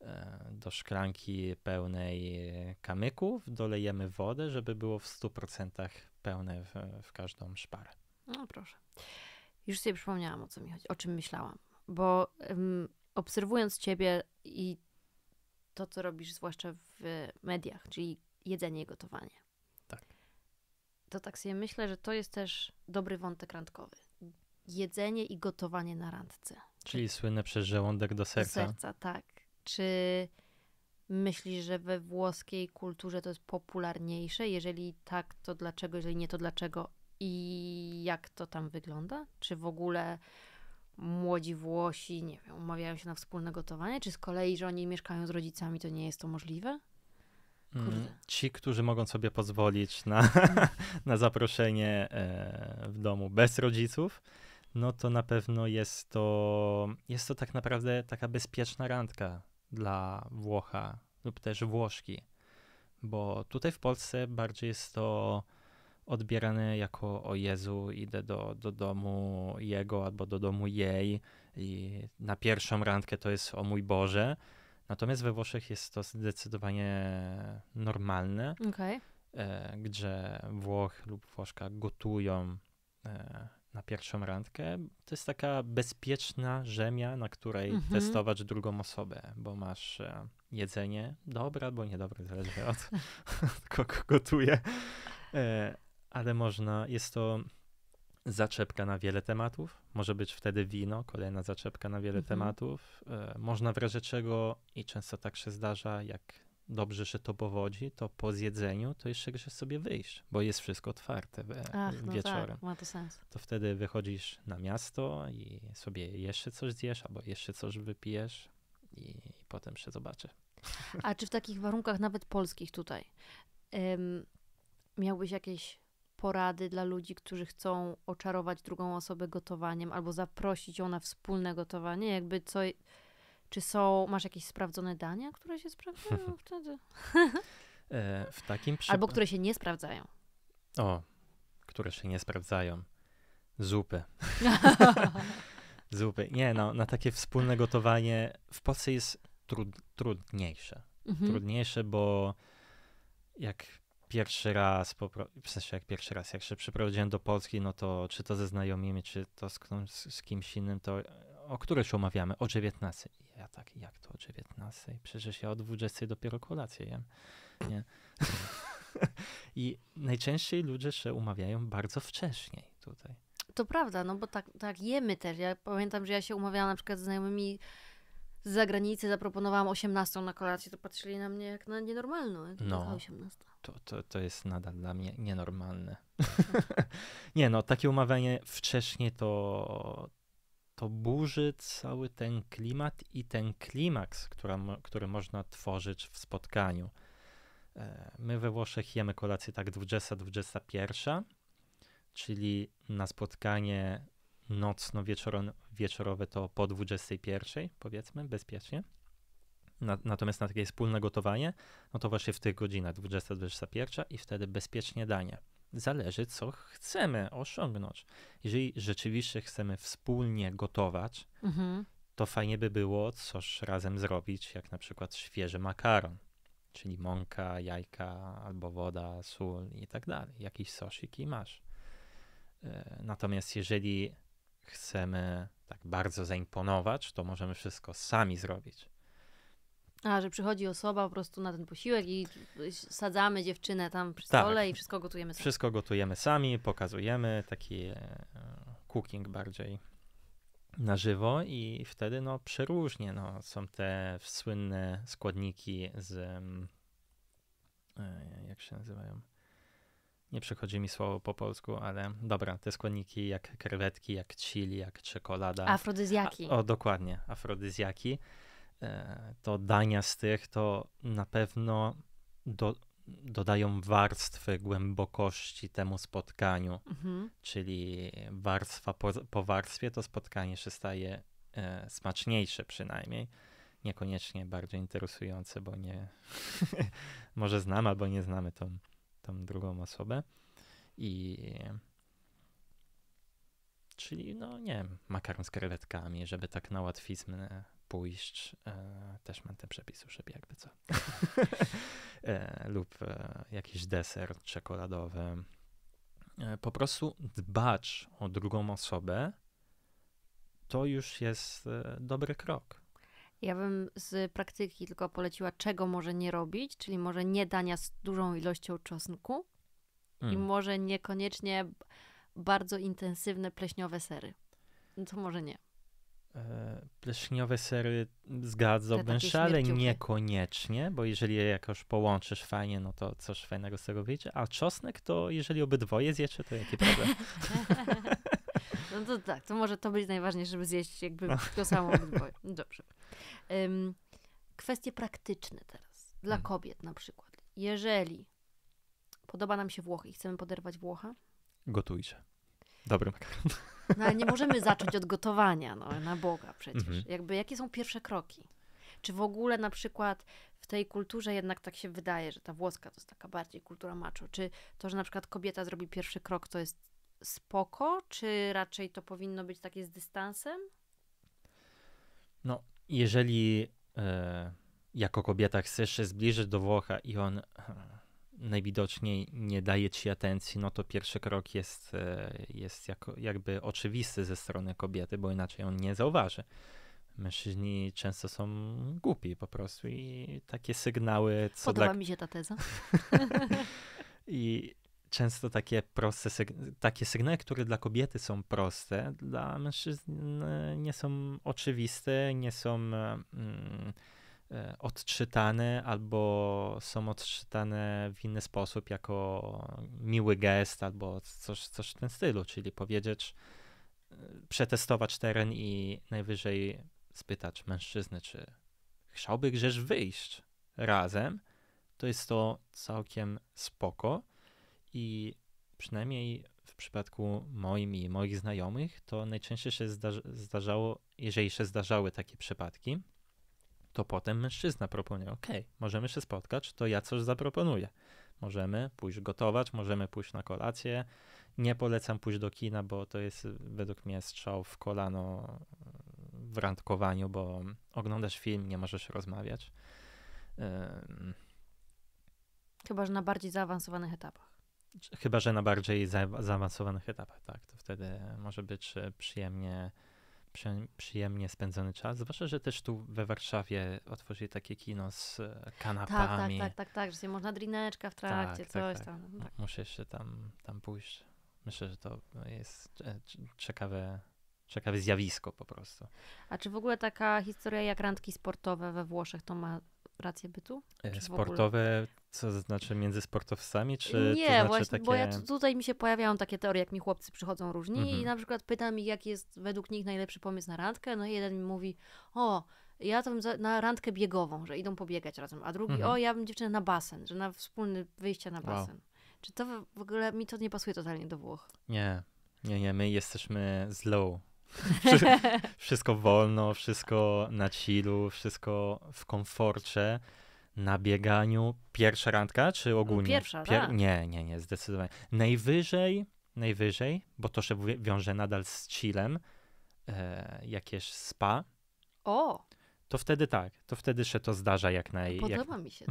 e, do szklanki pełnej kamyków dolejemy wodę, żeby było w 100% pełne w, w każdą szparę. No proszę. Już sobie przypomniałam, o co mi chodzi, o czym myślałam. Bo um, obserwując ciebie i to, co robisz, zwłaszcza w mediach, czyli jedzenie i gotowanie. Tak. To tak sobie myślę, że to jest też dobry wątek randkowy jedzenie i gotowanie na randce. Czyli słynne przez żołądek do serca. Do serca, tak. Czy myślisz, że we włoskiej kulturze to jest popularniejsze? Jeżeli tak, to dlaczego? Jeżeli nie, to dlaczego? I jak to tam wygląda? Czy w ogóle młodzi Włosi, nie wiem, umawiają się na wspólne gotowanie? Czy z kolei, że oni mieszkają z rodzicami, to nie jest to możliwe? Mm, Kurde. Ci, którzy mogą sobie pozwolić na, mm. (laughs) na zaproszenie e, w domu bez rodziców, no to na pewno jest to, jest to tak naprawdę taka bezpieczna randka dla Włocha lub też Włoszki, bo tutaj w Polsce bardziej jest to odbierane jako o Jezu, idę do, do domu jego albo do domu jej i na pierwszą randkę to jest o mój Boże. Natomiast we Włoszech jest to zdecydowanie normalne, okay. e, gdzie Włoch lub Włoszka gotują e, na pierwszą randkę, to jest taka bezpieczna rzemia, na której mhm. testować drugą osobę, bo masz e, jedzenie dobre albo niedobre, zależy od (laughs) kogo gotuje, e, ale można, jest to zaczepka na wiele tematów, może być wtedy wino, kolejna zaczepka na wiele mhm. tematów, e, można w razie czego, i często tak się zdarza, jak dobrze, że to powodzi, to po zjedzeniu to jeszcze grzesz sobie wyjść, bo jest wszystko otwarte we, Ach, no tak, wieczorem. Tak, ma to sens. To wtedy wychodzisz na miasto i sobie jeszcze coś zjesz, albo jeszcze coś wypijesz i, i potem się zobaczy. A czy w takich warunkach nawet polskich tutaj ym, miałbyś jakieś porady dla ludzi, którzy chcą oczarować drugą osobę gotowaniem albo zaprosić ją na wspólne gotowanie? Jakby co czy są, masz jakieś sprawdzone dania, które się sprawdzają (laughs) wtedy? E, w takim przypadku. Albo które się nie sprawdzają. O, które się nie sprawdzają. Zupy. (laughs) Zupy. Nie, no, na takie wspólne gotowanie w Polsce jest trud, trudniejsze. Mhm. Trudniejsze, bo jak pierwszy raz, w sensie jak pierwszy raz, jak się przeprowadziłem do Polski, no to czy to ze znajomymi, czy to z, z kimś innym, to o które się omawiamy? O 19. Ja tak, jak to o 19? Przecież ja o 20 dopiero kolację jem. Nie. (laughs) I najczęściej ludzie się umawiają bardzo wcześniej tutaj. To prawda, no bo tak, tak jemy też. Ja pamiętam, że ja się umawiałam na przykład z znajomymi z zagranicy, zaproponowałam 18 na kolację, to patrzyli na mnie jak na nienormalną. No, 18. To, to, to jest nadal dla mnie nienormalne. (laughs) nie no, takie umawianie wcześniej to, to burzy cały ten klimat i ten klimaks, która, który można tworzyć w spotkaniu. E, my we Włoszech jemy kolację tak 20-21, czyli na spotkanie nocno-wieczorowe to po 21, powiedzmy, bezpiecznie. natomiast na takie wspólne gotowanie, no to właśnie w tych godzinach 20-21 i wtedy bezpiecznie danie zależy, co chcemy osiągnąć. Jeżeli rzeczywiście chcemy wspólnie gotować, mhm. to fajnie by było coś razem zrobić, jak na przykład świeży makaron, czyli mąka, jajka, albo woda, sól i tak dalej. Jakiś sosik i masz. E, natomiast jeżeli chcemy tak bardzo zaimponować, to możemy wszystko sami zrobić. A, że przychodzi osoba po prostu na ten posiłek i sadzamy dziewczynę tam przy tak. stole tak. i wszystko gotujemy sami. Wszystko gotujemy sami, pokazujemy, taki e, cooking bardziej na żywo i wtedy no przeróżnie no, są te słynne składniki z mm, e, jak się nazywają? Nie przychodzi mi słowo po polsku, ale dobra, te składniki jak krewetki, jak chili, jak czekolada. Afrodyzjaki. A, o, dokładnie, afrodyzjaki. E, to dania z tych to na pewno do, dodają warstwy głębokości temu spotkaniu, mhm. czyli warstwa po, po, warstwie to spotkanie się staje e, smaczniejsze przynajmniej. Niekoniecznie bardziej interesujące, bo nie. (laughs) może znamy albo nie znamy tą, tą drugą osobę. I. Czyli, no nie wiem, makaron z krewetkami, żeby tak na łatwiznę pójść. E, też mam ten przepis u siebie, jakby co. (laughs) e, lub e, jakiś deser czekoladowy. E, po prostu dbać o drugą osobę, to już jest e, dobry krok. Ja bym z praktyki tylko poleciła, czego może nie robić, czyli może nie dania z dużą ilością czosnku mm. i może niekoniecznie bardzo intensywne pleśniowe sery. No to może nie. E, pleśniowe sery zgadzałbym się, ale niekoniecznie, bo jeżeli je jakoś połączysz fajnie, no to coś fajnego z tego wyjdzie. A czosnek to, jeżeli obydwoje zjecie, to jaki problem? (laughs) no to tak, to może to być najważniejsze, żeby zjeść jakby no. to samo obydwoje. (laughs) Dobrze. Um, kwestie praktyczne teraz. Dla hmm. kobiet na przykład. Jeżeli podoba nam się Włochy i chcemy poderwać Włocha, gotujcie. Dobry makaron. (laughs) No ale nie możemy zacząć od gotowania, no na Boga przecież. Mhm. Jakby jakie są pierwsze kroki? Czy w ogóle na przykład w tej kulturze jednak tak się wydaje, że ta włoska to jest taka bardziej kultura macho? Czy to, że na przykład kobieta zrobi pierwszy krok, to jest spoko? Czy raczej to powinno być takie z dystansem? No, jeżeli e, jako kobieta chcesz się zbliżyć do Włocha i on najwidoczniej nie daje ci atencji, no to pierwszy krok jest, e, jest jako, jakby oczywisty ze strony kobiety, bo inaczej on nie zauważy. Mężczyźni często są głupi po prostu i takie sygnały. Co Podoba dla... mi się ta teza. (laughs) I często takie proste, sygna takie sygnały, które dla kobiety są proste, dla mężczyzn e, nie są oczywiste, nie są. E, mm, E, odczytane albo są odczytane w inny sposób, jako miły gest albo coś, coś w tym stylu, czyli powiedzieć, e, przetestować teren i najwyżej spytać mężczyzny, czy chciałby grzesz wyjść razem, to jest to całkiem spoko i przynajmniej w przypadku moim i moich znajomych, to najczęściej się zdarzało, jeżeli się zdarzały takie przypadki, to potem mężczyzna proponuje, ok, możemy się spotkać, to ja coś zaproponuję. Możemy pójść gotować, możemy pójść na kolację. Nie polecam pójść do kina, bo to jest według mnie strzał w kolano w randkowaniu, bo oglądasz film, nie możesz rozmawiać. Chyba, że na bardziej zaawansowanych etapach. Chyba, że na bardziej za zaawansowanych etapach, tak. To wtedy może być e, przyjemnie przy, przyjemnie spędzony czas. Zwłaszcza, że też tu we Warszawie otworzyli takie kino z e, tak, tak, kanapami. Tak, tak, tak, tak, tak że się można drineczka w trakcie, tak, tak coś tak, tam. muszę jeszcze tam, tam pójść. Myślę, że to jest e, ciekawe ciekawe zjawisko po prostu. A czy w ogóle taka historia jak randki sportowe we Włoszech to ma rację bytu? E, czy sportowe co to znaczy między sportowcami, czy Nie, to znaczy właśnie, takie... bo ja tutaj mi się pojawiają takie teorie, jak mi chłopcy przychodzą różni mhm. i na przykład pytam ich, jaki jest według nich najlepszy pomysł na randkę, no i jeden mi mówi, o, ja bym za, na randkę biegową, że idą pobiegać razem, a drugi, mhm. o, ja bym dziewczynę na basen, że na wspólne wyjście na basen. Wow. Czy to w ogóle, mi to nie pasuje totalnie do Włoch. Nie, nie, nie, my jesteśmy z low. (laughs) wszystko wolno, wszystko na chillu, wszystko w komforcie. Na bieganiu pierwsza randka, czy ogólnie? Pierwsza, Pier tak. Nie, nie, nie, zdecydowanie. Najwyżej, najwyżej, bo to się wiąże nadal z chillem, e, jakieś spa. O! To wtedy tak, to wtedy się to zdarza jak naj... Podoba jak... mi się.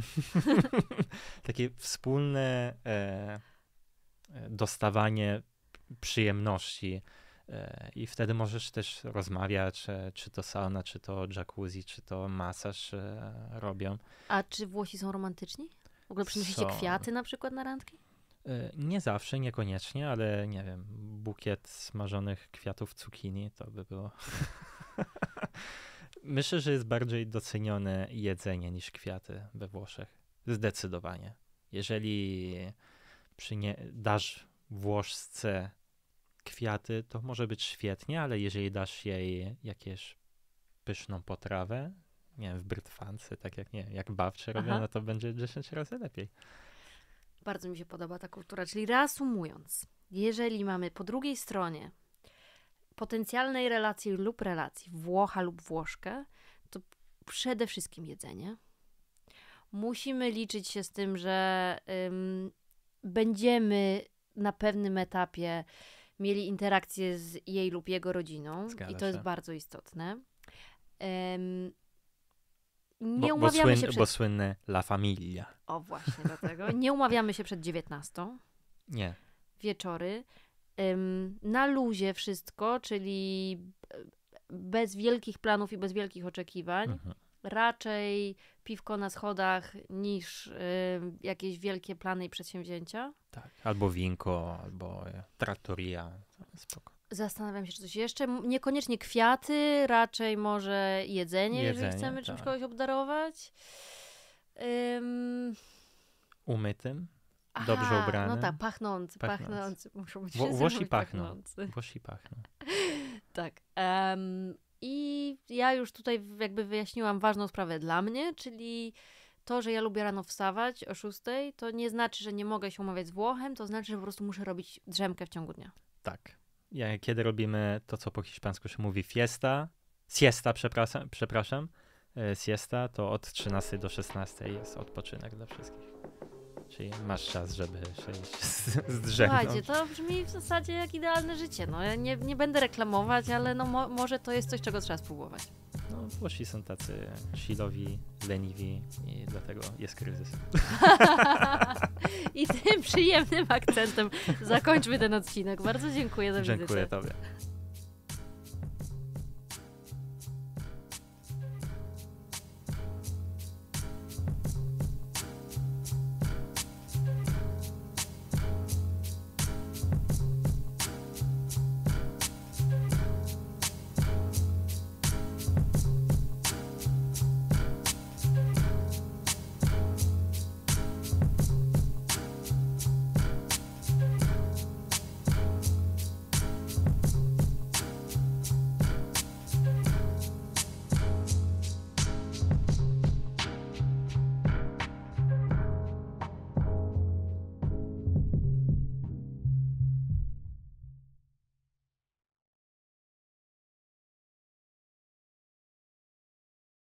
(laughs) Takie wspólne e, e dostawanie przyjemności E, I wtedy możesz też rozmawiać, e, czy to sauna, czy to jacuzzi, czy to masaż e, robią. A czy Włosi są romantyczni? W ogóle przynosicie kwiaty na przykład na randki? Nie zawsze, niekoniecznie, ale nie wiem, bukiet smażonych kwiatów cukinii to by było. (laughs) Myślę, że jest bardziej docenione jedzenie niż kwiaty we Włoszech. Zdecydowanie. Jeżeli przynie- dasz Włoszce kwiaty, to może być świetnie, ale jeżeli dasz jej jakieś pyszną potrawę, nie wiem, w brytwance, tak jak, nie jak bawcze robią, no to będzie 10 razy lepiej. Bardzo mi się podoba ta kultura. Czyli reasumując, jeżeli mamy po drugiej stronie potencjalnej relacji lub relacji Włocha lub Włoszkę, to przede wszystkim jedzenie. Musimy liczyć się z tym, że będziemy na pewnym etapie mieli interakcję z jej lub jego rodziną Zgadza i to się. jest bardzo istotne. Um, nie bo, umawiamy bo słyn, się przed... Bo słynne La Familia. O właśnie, dlatego. Nie (laughs) umawiamy się przed 19. Nie. Wieczory. Um, na luzie wszystko, czyli e, bez wielkich planów i bez wielkich oczekiwań. Mhm raczej piwko na schodach niż y, jakieś wielkie plany i przedsięwzięcia. Tak, albo winko, albo e, trattoria, spoko. Zastanawiam się, czy coś jeszcze. Niekoniecznie kwiaty, raczej może jedzenie, jedzenie jeżeli chcemy tak. czymś kogoś obdarować. Ym... Umytym? dobrze ubrany. No tak, pachnący, pachnący. pachnący. Muszą być (laughs) Włosi pachną. Włosi (laughs) pachną. tak. Um, I ja już tutaj jakby wyjaśniłam ważną sprawę dla mnie, czyli to, że ja lubię rano wstawać o 6, to nie znaczy, że nie mogę się umawiać z Włochem, to znaczy, że po prostu muszę robić drzemkę w ciągu dnia. Tak. Ja, kiedy robimy to, co po hiszpańsku się mówi fiesta, siesta, przepraszam, przepraszam e, siesta, to od 13 do 16 jest odpoczynek dla wszystkich. Czyli masz czas, żeby się, (laughs) zdrzemnąć. Słuchajcie, to brzmi w zasadzie jak idealne życie. No, ja nie, nie będę reklamować, ale no, mo może to jest coś, czego trzeba spróbować. No, Włosi są tacy silowi, leniwi i dlatego jest kryzys. (laughs) I tym przyjemnym akcentem zakończmy ten odcinek. Bardzo dziękuję za wizytę. Dziękuję tobie.